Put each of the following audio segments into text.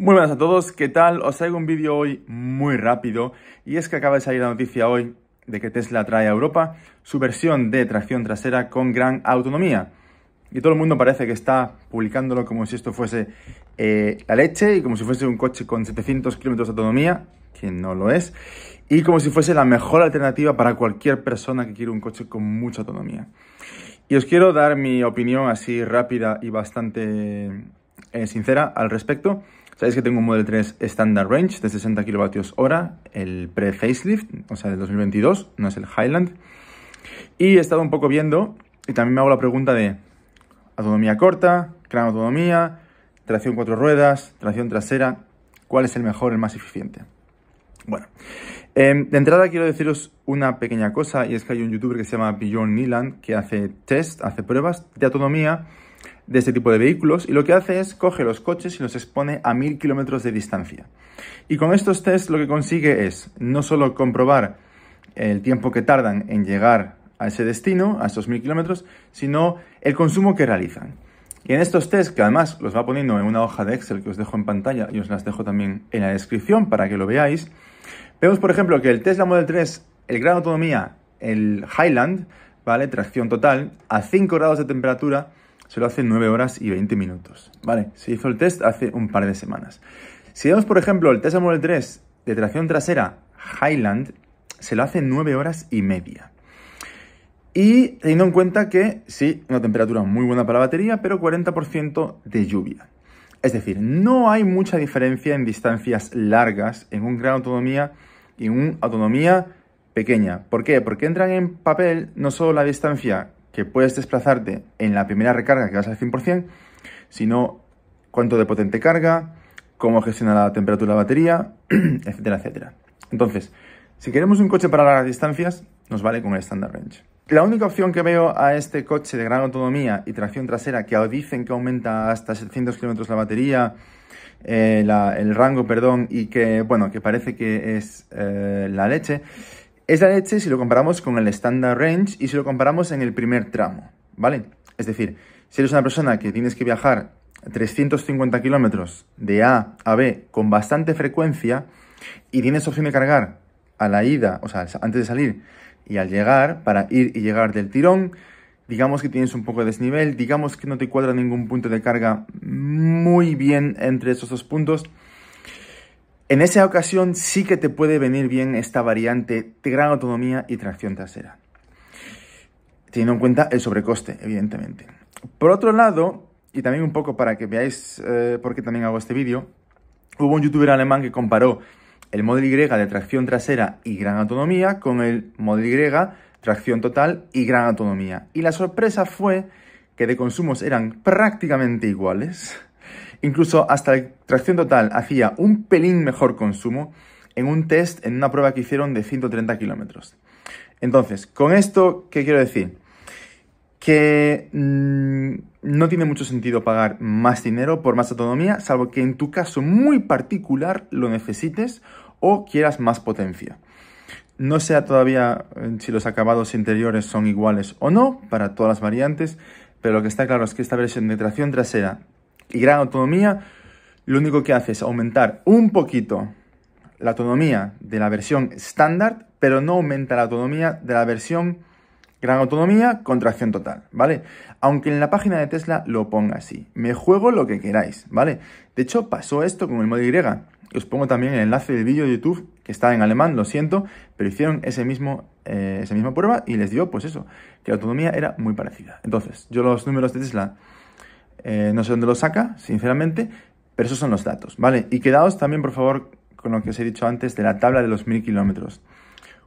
Muy buenas a todos, ¿qué tal? Os traigo un vídeo hoy muy rápido y es que acaba de salir la noticia hoy de que Tesla trae a Europa su versión de tracción trasera con gran autonomía. Y todo el mundo parece que está publicándolo como si esto fuese eh, la leche y como si fuese un coche con 700 kilómetros de autonomía, que no lo es, y como si fuese la mejor alternativa para cualquier persona que quiere un coche con mucha autonomía. Y os quiero dar mi opinión así rápida y bastante eh, sincera al respecto. Sabéis que tengo un Model 3 Standard Range de 60 kWh, el pre-facelift, o sea, del 2022, no es el Highland. Y he estado un poco viendo, y también me hago la pregunta de autonomía corta, gran autonomía, tracción cuatro ruedas, tracción trasera, ¿cuál es el mejor, el más eficiente? Bueno, em, de entrada quiero deciros una pequeña cosa, y es que hay un youtuber que se llama Beyond Nealand, que hace test, hace pruebas de autonomía de este tipo de vehículos y lo que hace es coge los coches y los expone a 1000 kilómetros de distancia. Y con estos tests lo que consigue es no solo comprobar el tiempo que tardan en llegar a ese destino, a esos mil kilómetros, sino el consumo que realizan. Y en estos tests, que además los va poniendo en una hoja de Excel que os dejo en pantalla y os las dejo también en la descripción para que lo veáis, vemos por ejemplo que el Tesla Model 3, el gran autonomía, el Highland, ¿vale? Tracción total, a 5 grados de temperatura, se lo hace 9 horas y 20 minutos. Vale, se hizo el test hace un par de semanas. Si vemos, por ejemplo, el Tesla Model 3 de tracción trasera Highland, se lo hace 9 horas y media. Y teniendo en cuenta que sí, una temperatura muy buena para la batería, pero 40% de lluvia. Es decir, no hay mucha diferencia en distancias largas, en un gran autonomía y en una autonomía pequeña. ¿Por qué? Porque entran en papel no solo la distancia que puedes desplazarte en la primera recarga que vas al 100%, sino cuánto de potente carga, cómo gestiona la temperatura de la batería, etcétera, etcétera. Entonces, si queremos un coche para largas distancias, nos vale con el Standard Range. La única opción que veo a este coche de gran autonomía y tracción trasera, que dicen que aumenta hasta 700 kilómetros la batería, eh, el rango, perdón, y que, bueno, que parece que es eh, la leche, es la leche este, si lo comparamos con el Standard Range y si lo comparamos en el primer tramo, ¿vale? Es decir, si eres una persona que tienes que viajar 350 kilómetros de A a B con bastante frecuencia y tienes opción de cargar a la ida, o sea, antes de salir y al llegar, para ir y llegar del tirón, digamos que tienes un poco de desnivel, digamos que no te cuadra ningún punto de carga muy bien entre esos dos puntos, en esa ocasión sí que te puede venir bien esta variante de gran autonomía y tracción trasera, teniendo en cuenta el sobrecoste, evidentemente. Por otro lado, y también un poco para que veáis eh, por qué también hago este vídeo, hubo un youtuber alemán que comparó el modelo Y de tracción trasera y gran autonomía con el modelo Y tracción total y gran autonomía. Y la sorpresa fue que de consumos eran prácticamente iguales, Incluso hasta la tracción total hacía un pelín mejor consumo en un test, en una prueba que hicieron de 130 kilómetros. Entonces, con esto, ¿qué quiero decir? Que mm, no tiene mucho sentido pagar más dinero por más autonomía, salvo que en tu caso muy particular lo necesites o quieras más potencia. No sea todavía eh, si los acabados interiores son iguales o no para todas las variantes, pero lo que está claro es que esta versión de tracción trasera y gran autonomía, lo único que hace es aumentar un poquito la autonomía de la versión estándar, pero no aumenta la autonomía de la versión gran autonomía con tracción total, ¿vale? Aunque en la página de Tesla lo ponga así, me juego lo que queráis, ¿vale? De hecho, pasó esto con el Model Y. Os pongo también el enlace del vídeo de YouTube, que está en alemán, lo siento, pero hicieron ese mismo, eh, esa misma prueba y les dio, pues eso, que la autonomía era muy parecida. Entonces, yo los números de Tesla eh, no sé dónde lo saca, sinceramente, pero esos son los datos, ¿vale? Y quedaos también, por favor, con lo que os he dicho antes de la tabla de los 1000 kilómetros.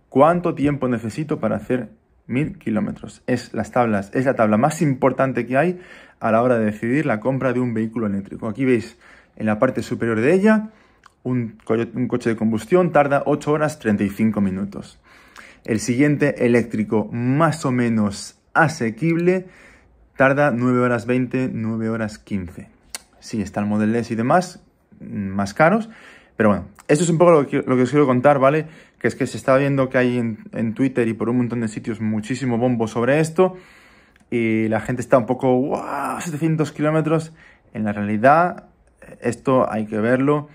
¿Cuánto tiempo necesito para hacer 1000 kilómetros? Es, las tablas, es la tabla más importante que hay a la hora de decidir la compra de un vehículo eléctrico. Aquí veis en la parte superior de ella, un, un coche de combustión tarda 8 horas 35 minutos. El siguiente eléctrico más o menos asequible Tarda 9 horas 20, 9 horas 15. Sí, está el Model S y demás, mm, más caros. Pero bueno, esto es un poco lo que, lo que os quiero contar, ¿vale? Que es que se está viendo que hay en, en, Twitter y por un montón de sitios muchísimo bombo sobre esto. Y la gente está un poco, ¡wow! 700 kilómetros. En la realidad, esto hay que verlo,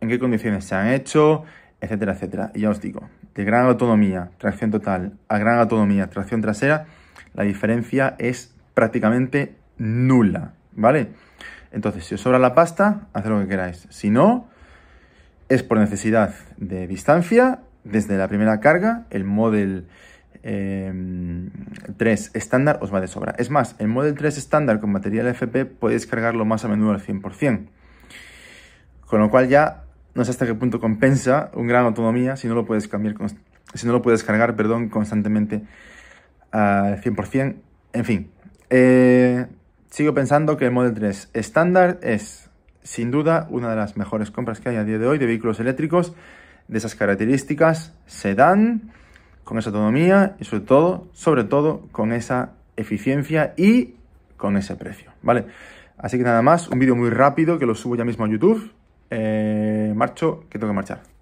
en qué condiciones se han hecho, etcétera, etcétera. Y ya os digo, de gran autonomía, tracción total, a gran autonomía, tracción trasera, la diferencia es prácticamente nula, ¿vale? Entonces, si os sobra la pasta, haced lo que queráis. Si no, es por necesidad de distancia. Desde la primera carga, el Model 3 eh, estándar os va de sobra. Es más, el Model 3 estándar con material FP podéis cargarlo más a menudo al 100%. Con lo cual ya no sé hasta qué punto compensa un gran autonomía si no lo puedes, cambiar, si cargar perdón, constantemente al 100%. En fin, eh, sigo pensando que el Model 3 estándar es sin duda una de las mejores compras que hay a día de hoy de vehículos eléctricos de esas características, se dan con esa autonomía y sobre todo, sobre todo con esa eficiencia y con ese precio, ¿vale? Así que nada más, un vídeo muy rápido que lo subo ya mismo a YouTube. Eh, marcho, que tengo que marchar.